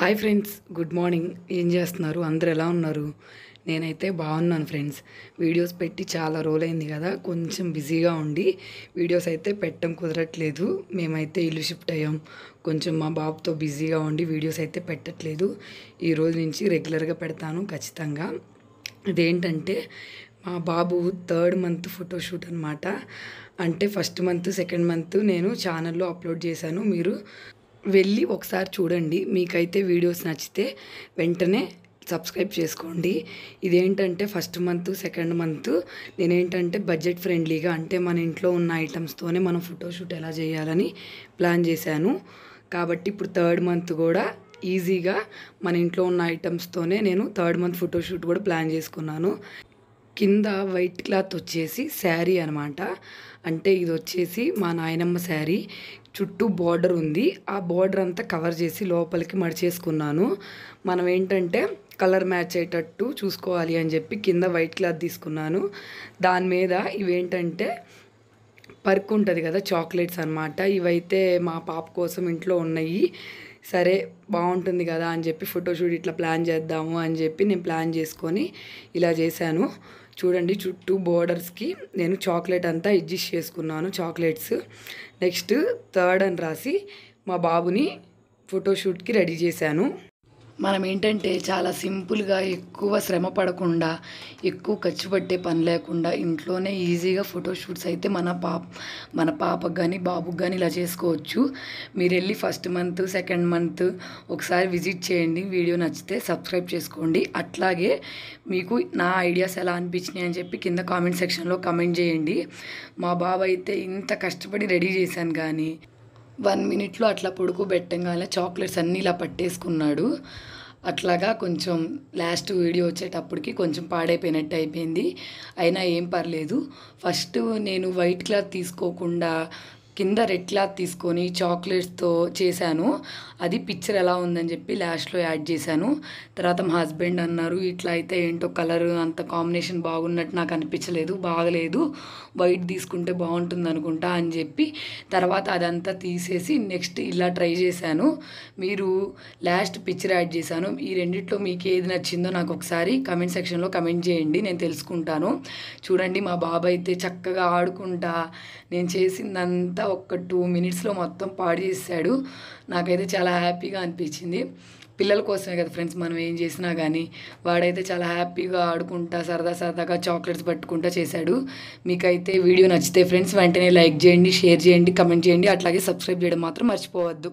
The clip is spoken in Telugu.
హాయ్ ఫ్రెండ్స్ గుడ్ మార్నింగ్ ఏం చేస్తున్నారు అందరు ఎలా ఉన్నారు నేనైతే బాగున్నాను ఫ్రెండ్స్ వీడియోస్ పెట్టి చాలా రోజులైంది కదా కొంచెం బిజీగా ఉండి వీడియోస్ అయితే పెట్టడం కుదరట్లేదు మేమైతే ఇల్లు షిఫ్ట్ అయ్యాం కొంచెం మా బాబుతో బిజీగా ఉండి వీడియోస్ అయితే పెట్టట్లేదు ఈ రోజు నుంచి రెగ్యులర్గా పెడతాను ఖచ్చితంగా ఇదేంటంటే మా బాబు థర్డ్ మంత్ ఫోటోషూట్ అనమాట అంటే ఫస్ట్ మంత్ సెకండ్ మంత్ నేను ఛానల్లో అప్లోడ్ చేశాను మీరు వెళ్ళి ఒకసారి చూడండి మీకైతే వీడియోస్ నచ్చితే వెంటనే సబ్స్క్రైబ్ చేసుకోండి ఇదేంటంటే ఫస్ట్ మంత్ సెకండ్ మంత్ నేనేంటంటే బడ్జెట్ ఫ్రెండ్లీగా అంటే మన ఇంట్లో ఉన్న ఐటమ్స్తోనే మనం ఫోటోషూట్ ఎలా చేయాలని ప్లాన్ చేశాను కాబట్టి ఇప్పుడు థర్డ్ మంత్ కూడా ఈజీగా మన ఇంట్లో ఉన్న ఐటమ్స్తోనే నేను థర్డ్ మంత్ ఫోటోషూట్ కూడా ప్లాన్ చేసుకున్నాను కింద వైట్ క్లాత్ వచ్చేసి శారీ అనమాట అంటే ఇది వచ్చేసి మా నాయనమ్మ శారీ చుట్టూ బార్డర్ ఉంది ఆ బార్డర్ అంతా కవర్ చేసి లోపలికి మడిచేసుకున్నాను మనం ఏంటంటే కలర్ మ్యాచ్ అయ్యేటట్టు చూసుకోవాలి అని చెప్పి కింద వైట్ క్లాత్ తీసుకున్నాను దాని మీద ఇవేంటంటే పర్క్ ఉంటుంది కదా చాక్లెట్స్ అనమాట ఇవైతే మా పాప కోసం ఇంట్లో ఉన్నాయి సరే బాగుంటుంది కదా అని చెప్పి ఫోటోషూట్ ఇట్లా ప్లాన్ చేద్దాము అని చెప్పి నేను ప్లాన్ చేసుకొని ఇలా చేశాను చూడండి చుట్టూ బోర్డర్స్కి నేను చాక్లెట్ అంతా అడ్జస్ట్ చేసుకున్నాను చాక్లెట్స్ నెక్స్ట్ థర్డ్ అని రాసి మా బాబుని ఫోటోషూట్కి రెడీ చేశాను మనం ఏంటంటే చాలా సింపుల్గా ఎక్కువ శ్రమ పడకుండా ఎక్కువ ఖర్చు పట్టే పని లేకుండా ఇంట్లోనే ఈజీగా ఫోటోషూట్స్ అయితే మన పాప మన పాపకు కానీ బాబుకు కానీ ఇలా చేసుకోవచ్చు మీరు వెళ్ళి ఫస్ట్ మంత్ సెకండ్ మంత్ ఒకసారి విజిట్ చేయండి వీడియో నచ్చితే సబ్స్క్రైబ్ చేసుకోండి అట్లాగే మీకు నా ఐడియాస్ ఎలా అనిపించినాయి అని చెప్పి కింద కామెంట్ సెక్షన్లో కామెంట్ చేయండి మా బాబు అయితే ఇంత కష్టపడి రెడీ చేశాను కానీ వన్ మినిట్లో అట్లా పొడుకోబెట్టంగానే చాక్లెట్స్ అన్నీ ఇలా పట్టేసుకున్నాడు అట్లాగా కొంచెం లాస్ట్ వీడియో వచ్చేటప్పటికి కొంచెం పాడైపోయినట్టు అయిపోయింది అయినా ఏం పర్లేదు ఫస్ట్ నేను వైట్ క్లాత్ తీసుకోకుండా కింద రెడ్ క్లాత్ తీసుకొని చాక్లెట్స్తో చేశాను అది పిక్చర్ ఎలా ఉందని చెప్పి లాస్ట్లో యాడ్ చేశాను తర్వాత మా హస్బెండ్ అన్నారు ఇట్లా అయితే ఏంటో కలర్ అంత కాంబినేషన్ బాగున్నట్టు నాకు అనిపించలేదు బాగలేదు వైట్ తీసుకుంటే బాగుంటుంది అనుకుంటా అని చెప్పి తర్వాత అదంతా తీసేసి నెక్స్ట్ ఇలా ట్రై చేశాను మీరు లాస్ట్ పిక్చర్ యాడ్ చేశాను ఈ రెండిట్లో మీకు ఏది నచ్చిందో నాకు ఒకసారి కమెంట్ సెక్షన్లో కమెంట్ చేయండి నేను తెలుసుకుంటాను చూడండి మా బాబాయ్ అయితే చక్కగా ఆడుకుంటా నేను చేసిందంతా ఒక్క టూ మినిట్స్లో మొత్తం పాడు చేశాడు నాకైతే చాలా హ్యాపీగా అనిపించింది పిల్లల కోసమే కదా ఫ్రెండ్స్ మనం ఏం చేసినా కానీ వాడైతే చాలా హ్యాపీగా ఆడుకుంటా సరదా సరదాగా చాక్లెట్స్ పట్టుకుంటా చేశాడు మీకైతే వీడియో నచ్చితే ఫ్రెండ్స్ వెంటనే లైక్ చేయండి షేర్ చేయండి కమెంట్ చేయండి అట్లాగే సబ్స్క్రైబ్ చేయడం మాత్రం మర్చిపోవద్దు